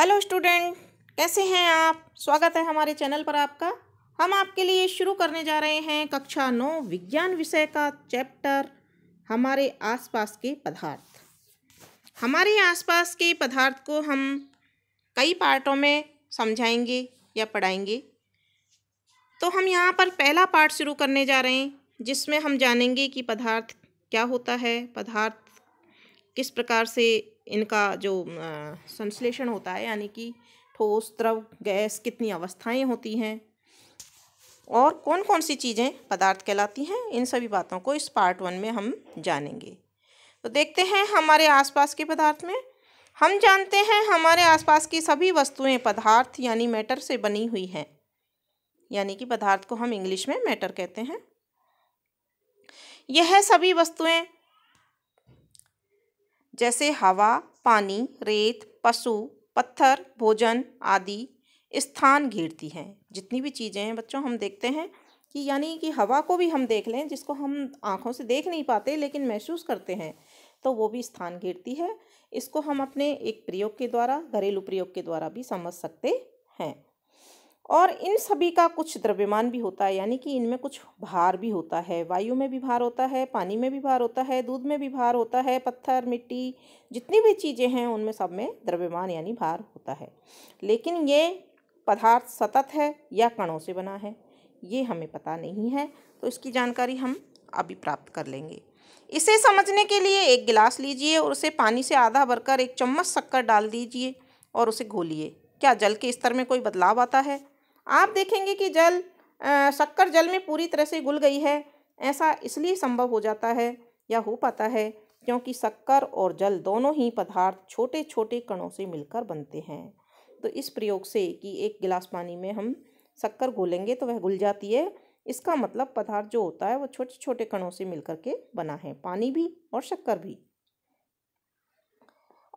hello student कैसे हैं आप स्वागत है हमारे चैनल पर आपका हम आपके लिए शुरू करने जा रहे हैं कक्षा नौ विज्ञान विषय का चैप्टर हमारे आसपास के पदार्थ हमारे आसपास के पदार्थ को हम कई पार्टों में समझाएंगे या पढ़ाएंगे तो हम यहाँ पर पहला पार्ट शुरू करने जा रहे हैं जिसमें हम जानेंगे कि पदार्थ क्या होता है पदार्थ किस प्रकार से इनका जो संश्लेषण होता है यानी कि ठोस द्रव गैस कितनी अवस्थाएं होती हैं और कौन कौन सी चीज़ें पदार्थ कहलाती हैं इन सभी बातों को इस पार्ट वन में हम जानेंगे तो देखते हैं हमारे आसपास के पदार्थ में हम जानते हैं हमारे आसपास की सभी वस्तुएं पदार्थ यानी मैटर से बनी हुई हैं यानी कि पदार्थ को हम इंग्लिश में मैटर कहते हैं यह सभी वस्तुएं जैसे हवा पानी रेत पशु पत्थर भोजन आदि स्थान घेरती हैं जितनी भी चीज़ें हैं बच्चों हम देखते हैं कि यानी कि हवा को भी हम देख लें जिसको हम आँखों से देख नहीं पाते लेकिन महसूस करते हैं तो वो भी स्थान घेरती है इसको हम अपने एक प्रयोग के द्वारा घरेलू प्रयोग के द्वारा भी समझ सकते हैं और इन सभी का कुछ द्रव्यमान भी होता है यानी कि इनमें कुछ भार भी होता है वायु में भी भार होता है पानी में भी भार होता है दूध में भी भार होता है पत्थर मिट्टी जितनी भी चीज़ें हैं उनमें सब में द्रव्यमान यानी भार होता है लेकिन ये पदार्थ सतत है या कणों से बना है ये हमें पता नहीं है तो इसकी जानकारी हम अभी प्राप्त कर लेंगे इसे समझने के लिए एक गिलास लीजिए और उसे पानी से आधा भरकर एक चम्मच शक्कर डाल दीजिए और उसे घोलिए क्या जल के स्तर में कोई बदलाव आता है आप देखेंगे कि जल शक्कर जल में पूरी तरह से घुल गई है ऐसा इसलिए संभव हो जाता है या हो पाता है क्योंकि शक्कर और जल दोनों ही पदार्थ छोटे छोटे कणों से मिलकर बनते हैं तो इस प्रयोग से कि एक गिलास पानी में हम शक्कर घोलेंगे तो वह घुल जाती है इसका मतलब पदार्थ जो होता है वो छोटे छोटे कणों से मिलकर के बना है पानी भी और शक्कर भी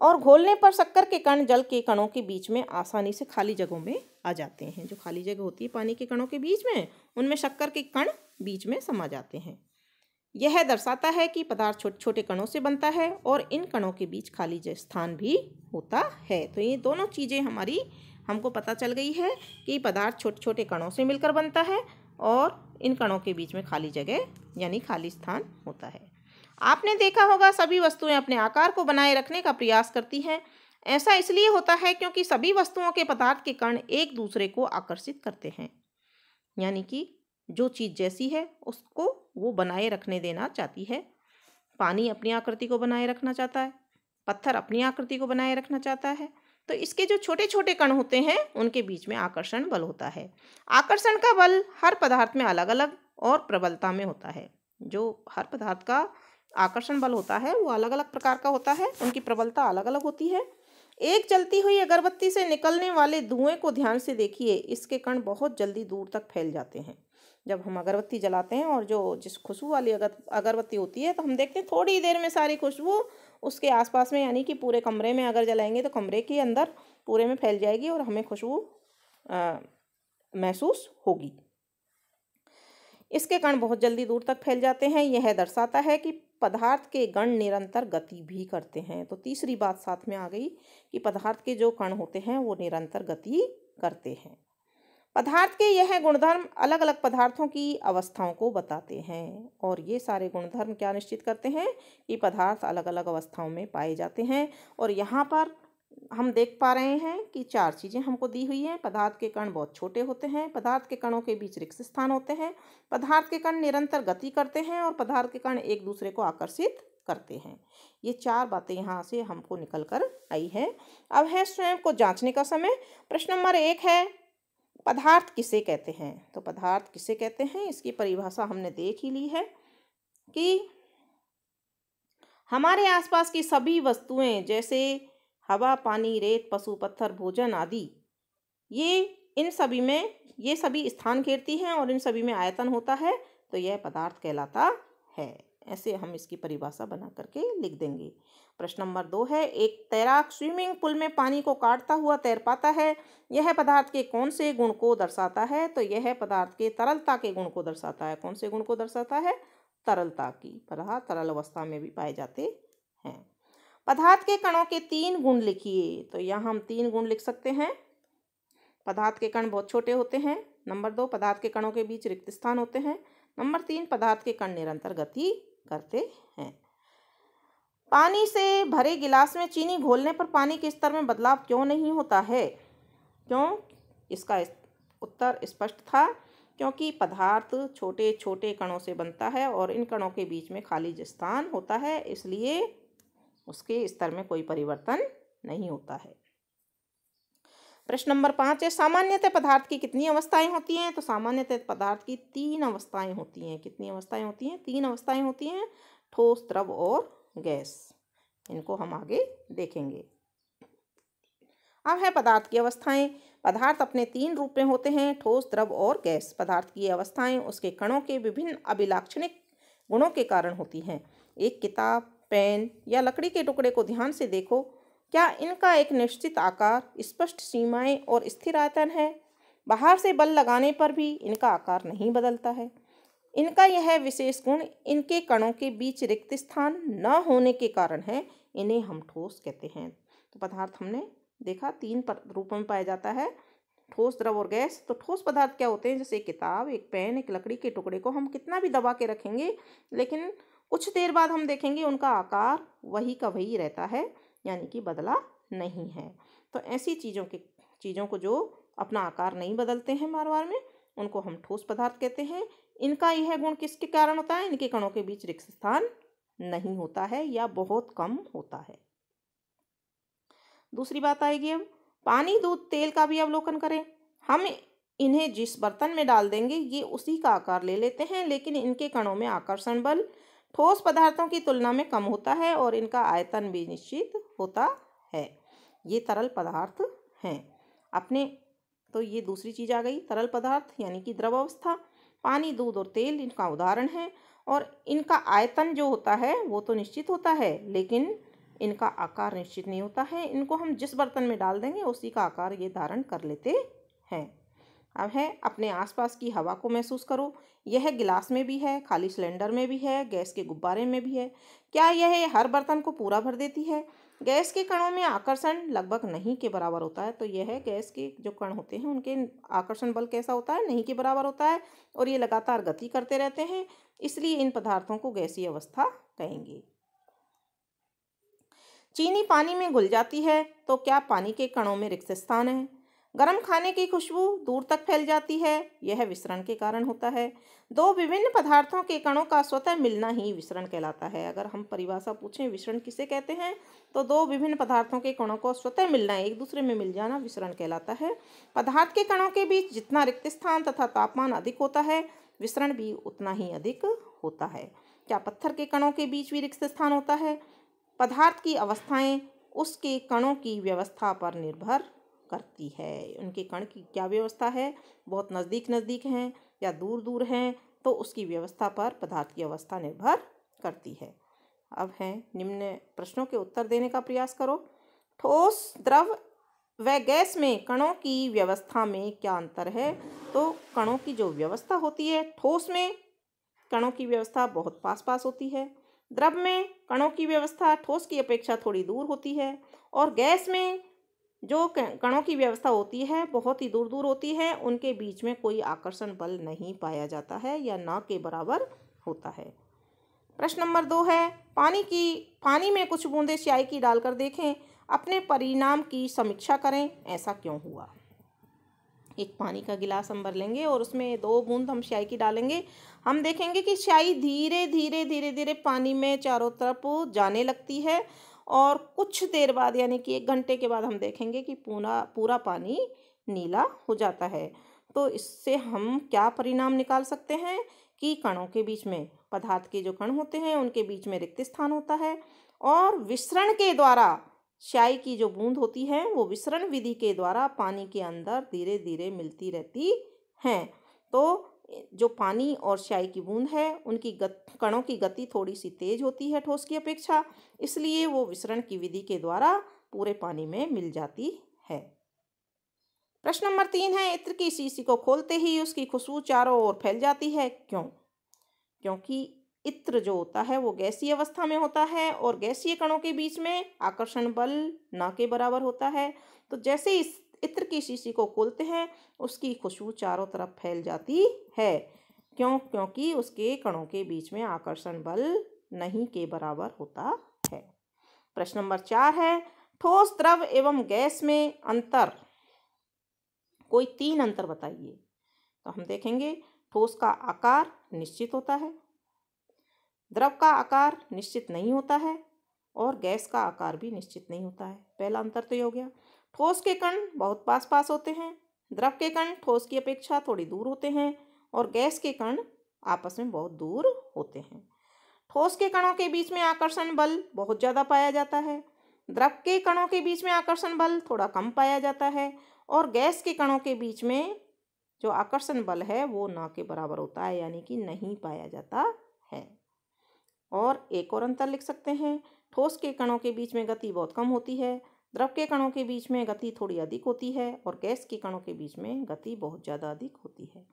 और घोलने पर शक्कर के कण जल के कणों के बीच में आसानी से खाली जगहों में आ जाते हैं जो खाली जगह होती है पानी के कणों के बीच में उनमें शक्कर के कण बीच में समा जाते हैं यह दर्शाता है कि पदार्थ छोटे छोटे कणों से बनता है और इन कणों के बीच खाली स्थान भी होता है तो ये दोनों चीज़ें हमारी हमको पता चल गई है कि पदार्थ छोटे छोटे कणों से मिलकर बनता है और इन कणों के बीच में खाली जगह यानी खाली स्थान होता है आपने देखा होगा सभी वस्तुएं अपने आकार को बनाए रखने का प्रयास करती हैं ऐसा इसलिए होता है क्योंकि सभी वस्तुओं के पदार्थ के कण एक दूसरे को आकर्षित करते हैं यानी कि जो चीज़ जैसी है उसको वो बनाए रखने देना चाहती है पानी अपनी आकृति को बनाए रखना चाहता है पत्थर अपनी आकृति को बनाए रखना चाहता है तो इसके जो छोटे छोटे कण होते हैं उनके बीच में आकर्षण बल होता है आकर्षण का बल हर पदार्थ में अलग अलग और प्रबलता में होता है जो हर पदार्थ का आकर्षण बल होता है वो अलग अलग प्रकार का होता है उनकी प्रबलता अलग अलग होती है एक जलती हुई अगरबत्ती से निकलने वाले धुएं को ध्यान से देखिए इसके कण बहुत जल्दी दूर तक फैल जाते हैं जब हम अगरबत्ती जलाते हैं और जो जिस खुशबू वाली अगर अगरबत्ती होती है तो हम देखते हैं थोड़ी देर में सारी खुशबू उसके आसपास में यानी कि पूरे कमरे में अगर जलाएंगे तो कमरे के अंदर पूरे में फैल जाएगी और हमें खुशबू महसूस होगी इसके कण बहुत जल्दी दूर तक फैल जाते हैं यह दर्शाता है कि पदार्थ के गण निरंतर गति भी करते हैं तो तीसरी बात साथ में आ गई कि पदार्थ के जो कण होते हैं वो निरंतर गति करते हैं पदार्थ के यह गुणधर्म अलग अलग पदार्थों की अवस्थाओं को बताते हैं और ये सारे गुणधर्म क्या निश्चित करते हैं कि पदार्थ अलग अलग अवस्थाओं में पाए जाते हैं और यहाँ पर हम देख पा रहे हैं कि चार चीज़ें हमको दी हुई हैं पदार्थ के कण बहुत छोटे होते हैं पदार्थ के कणों के बीच रिक्त स्थान होते हैं पदार्थ के कण निरंतर गति करते हैं और पदार्थ के कण एक दूसरे को आकर्षित करते हैं ये चार बातें यहाँ से हमको निकल कर आई है अब है स्वयं को जांचने का समय प्रश्न नंबर एक है पदार्थ किसे कहते हैं तो पदार्थ किसे कहते हैं इसकी परिभाषा हमने देख ही ली है कि हमारे आसपास की सभी वस्तुएं जैसे हवा पानी रेत पशु पत्थर भोजन आदि ये इन सभी में ये सभी स्थान घेरती हैं और इन सभी में आयतन होता है तो यह पदार्थ कहलाता है ऐसे हम इसकी परिभाषा बना करके लिख देंगे प्रश्न नंबर दो है एक तैराक स्विमिंग पूल में पानी को काटता हुआ तैर पाता है यह पदार्थ के कौन से गुण को दर्शाता है तो यह पदार्थ के तरलता के गुण को दर्शाता है कौन से गुण को दर्शाता है तरलता की तरह हाँ, तरल अवस्था में भी पाए जाते हैं पदार्थ के कणों के तीन गुण लिखिए तो यहाँ हम तीन गुण लिख सकते हैं पदार्थ के कण बहुत छोटे होते हैं नंबर दो पदार्थ के कणों के बीच रिक्त स्थान होते हैं नंबर तीन पदार्थ के कण निरंतर गति करते हैं पानी से भरे गिलास में चीनी घोलने पर पानी के स्तर में बदलाव क्यों नहीं होता है क्यों इसका उत्तर स्पष्ट था क्योंकि पदार्थ छोटे छोटे कणों से बनता है और इन कणों के बीच में खाली स्थान होता है इसलिए उसके स्तर में कोई परिवर्तन नहीं होता है प्रश्न नंबर पाँच है सामान्यतः पदार्थ की कितनी अवस्थाएं होती हैं तो सामान्यतः पदार्थ की तीन अवस्थाएं होती हैं कितनी अवस्थाएं होती हैं तीन अवस्थाएं होती हैं ठोस द्रव और गैस इनको हम आगे देखेंगे अब है पदार्थ की अवस्थाएं पदार्थ अपने तीन रूप में होते हैं ठोस द्रव और गैस पदार्थ की अवस्थाएं उसके कणों के विभिन्न अभिलाक्षणिक गुणों के कारण होती हैं एक किताब पेन या लकड़ी के टुकड़े को ध्यान से देखो क्या इनका एक निश्चित आकार स्पष्ट सीमाएं और स्थिर आयतन है बाहर से बल लगाने पर भी इनका आकार नहीं बदलता है इनका यह विशेष गुण इनके कणों के बीच रिक्त स्थान न होने के कारण है इन्हें हम ठोस कहते हैं तो पदार्थ हमने देखा तीन रूपों में पाया जाता है ठोस द्रव और गैस तो ठोस पदार्थ क्या होते हैं जैसे किताब एक पेन एक लकड़ी के टुकड़े को हम कितना भी दबा के रखेंगे लेकिन कुछ देर बाद हम देखेंगे उनका आकार वही का वही रहता है यानी कि बदला नहीं है तो ऐसी चीज़ों के चीज़ों को जो अपना आकार नहीं बदलते हैं मारवाड़ में उनको हम ठोस पदार्थ कहते हैं इनका यह गुण किसके कारण होता है इनके कणों के बीच रिक्त स्थान नहीं होता है या बहुत कम होता है दूसरी बात आएगी अब पानी दूध तेल का भी अवलोकन करें हम इन्हें जिस बर्तन में डाल देंगे ये उसी का आकार ले लेते हैं लेकिन इनके कणों में आकर्षण बल ठोस पदार्थों की तुलना में कम होता है और इनका आयतन भी निश्चित होता है ये तरल पदार्थ हैं अपने तो ये दूसरी चीज़ आ गई तरल पदार्थ यानी कि द्रव अवस्था पानी दूध और तेल इनका उदाहरण है और इनका आयतन जो होता है वो तो निश्चित होता है लेकिन इनका आकार निश्चित नहीं होता है इनको हम जिस बर्तन में डाल देंगे उसी का आकार ये धारण कर लेते हैं अब है अपने आसपास की हवा को महसूस करो यह गिलास में भी है खाली सिलेंडर में भी है गैस के गुब्बारे में भी है क्या यह हर बर्तन को पूरा भर देती है गैस के कणों में आकर्षण लगभग नहीं के बराबर होता है तो यह गैस के जो कण होते हैं उनके आकर्षण बल कैसा होता है नहीं के बराबर होता है और ये लगातार गति करते रहते हैं इसलिए इन पदार्थों को गैसी अवस्था कहेंगे चीनी पानी में घुल जाती है तो क्या पानी के कणों में रिक्त स्थान है गर्म खाने की खुशबू दूर तक फैल जाती है यह विसरण के कारण होता है दो विभिन्न पदार्थों के कणों का स्वतः मिलना ही विसरण कहलाता है अगर हम परिभाषा पूछें विसरण किसे कहते हैं तो दो विभिन्न पदार्थों के कणों को स्वतः मिलना एक दूसरे में मिल जाना विसरण कहलाता है पदार्थ के कणों के बीच जितना रिक्त स्थान तथा तापमान अधिक होता है विसरण भी उतना ही अधिक होता है क्या पत्थर के कणों के बीच भी रिक्त स्थान होता है पदार्थ की अवस्थाएं उसके कणों की व्यवस्था पर निर्भर करती है उनके कण की क्या व्यवस्था है बहुत नज़दीक नज़दीक हैं या दूर दूर हैं तो उसकी व्यवस्था पर पदार्थ की अवस्था निर्भर करती है अब हैं निम्न प्रश्नों के उत्तर देने का प्रयास करो ठोस द्रव व गैस में कणों की व्यवस्था में क्या अंतर है तो कणों की जो व्यवस्था होती है ठोस में कणों की व्यवस्था बहुत पास पास होती है द्रव में कणों की व्यवस्था ठोस की अपेक्षा थोड़ी दूर होती है और गैस में जो कणों की व्यवस्था होती है बहुत ही दूर दूर होती है उनके बीच में कोई आकर्षण बल नहीं पाया जाता है या ना के बराबर होता है प्रश्न नंबर दो है पानी की पानी में कुछ बूंदें स्याही की डालकर देखें अपने परिणाम की समीक्षा करें ऐसा क्यों हुआ एक पानी का गिलास हम भर लेंगे और उसमें दो बूंद हम स्याही की डालेंगे हम देखेंगे कि स्याही धीरे धीरे धीरे धीरे पानी में चारों तरफ जाने लगती है और कुछ देर बाद यानी कि एक घंटे के बाद हम देखेंगे कि पूरा पूरा पानी नीला हो जाता है तो इससे हम क्या परिणाम निकाल सकते हैं कि कणों के बीच में पदार्थ के जो कण होते हैं उनके बीच में रिक्त स्थान होता है और विसरण के द्वारा श्याई की जो बूंद होती है वो विसरण विधि के द्वारा पानी के अंदर धीरे धीरे मिलती रहती हैं तो जो पानी और स्याही की बूंद है उनकी गत कणों की गति थोड़ी सी तेज होती है ठोस की अपेक्षा इसलिए वो विसरण की विधि के द्वारा पूरे पानी में मिल जाती है प्रश्न नंबर तीन है इत्र की शीशी को खोलते ही उसकी खुशबू चारों ओर फैल जाती है क्यों क्योंकि इत्र जो होता है वो गैसीय अवस्था में होता है और गैसीय कणों के बीच में आकर्षण बल ना के बराबर होता है तो जैसे इस इत्र की शीशी को खोलते हैं उसकी खुशबू चारों तरफ फैल जाती है क्यों क्योंकि उसके कणों के बीच में आकर्षण बल नहीं के बराबर होता है प्रश्न नंबर चार है ठोस द्रव एवं गैस में अंतर कोई तीन अंतर बताइए तो हम देखेंगे ठोस का आकार निश्चित होता है द्रव का आकार निश्चित नहीं होता है और गैस का आकार भी निश्चित नहीं होता है पहला अंतर तो ये हो गया ठोस के कण बहुत पास पास होते हैं द्रव के कण ठोस की अपेक्षा थोड़ी दूर होते हैं और गैस के कण आपस में बहुत दूर होते हैं ठोस के कणों के बीच में आकर्षण बल बहुत ज़्यादा पाया जाता है द्रव के कणों के बीच में आकर्षण बल थोड़ा कम पाया जाता है और गैस के कणों के बीच में जो आकर्षण बल है वो ना के बराबर होता है यानी कि नहीं पाया जाता है और एक और अंतर लिख सकते हैं ठोस के कणों के बीच में गति बहुत कम होती है द्रव के कणों के बीच में गति थोड़ी अधिक होती है और गैस के कणों के बीच में गति बहुत ज़्यादा अधिक होती है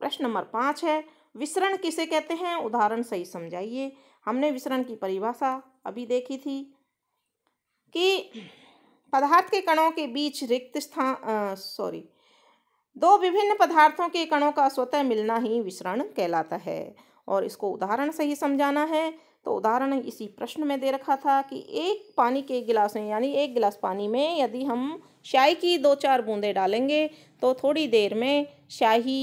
प्रश्न नंबर पाँच है विसरण किसे कहते हैं उदाहरण सही समझाइए हमने विसरण की परिभाषा अभी देखी थी कि पदार्थ के कणों के बीच रिक्त स्थान सॉरी दो विभिन्न पदार्थों के कणों का स्वतः मिलना ही विसरण कहलाता है और इसको उदाहरण सही समझाना है तो उदाहरण इसी प्रश्न में दे रखा था कि एक पानी के गिलास में यानी एक गिलास पानी में यदि हम शाही की दो चार बूंदें डालेंगे तो थोड़ी देर में शाही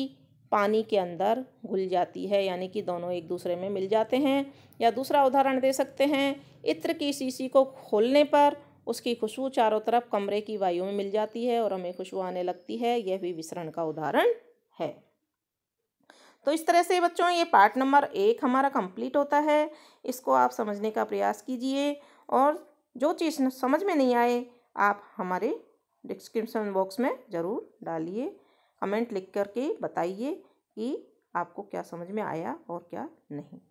पानी के अंदर घुल जाती है यानी कि दोनों एक दूसरे में मिल जाते हैं या दूसरा उदाहरण दे सकते हैं इत्र की शीशी को खोलने पर उसकी खुशबू चारों तरफ कमरे की वायु में मिल जाती है और हमें खुशबू आने लगती है यह भी विसरण का उदाहरण है तो इस तरह से बच्चों ये पार्ट नंबर एक हमारा कंप्लीट होता है इसको आप समझने का प्रयास कीजिए और जो चीज़ समझ में नहीं आए आप हमारे डिस्क्रिप्शन बॉक्स में ज़रूर डालिए कमेंट लिख करके बताइए कि आपको क्या समझ में आया और क्या नहीं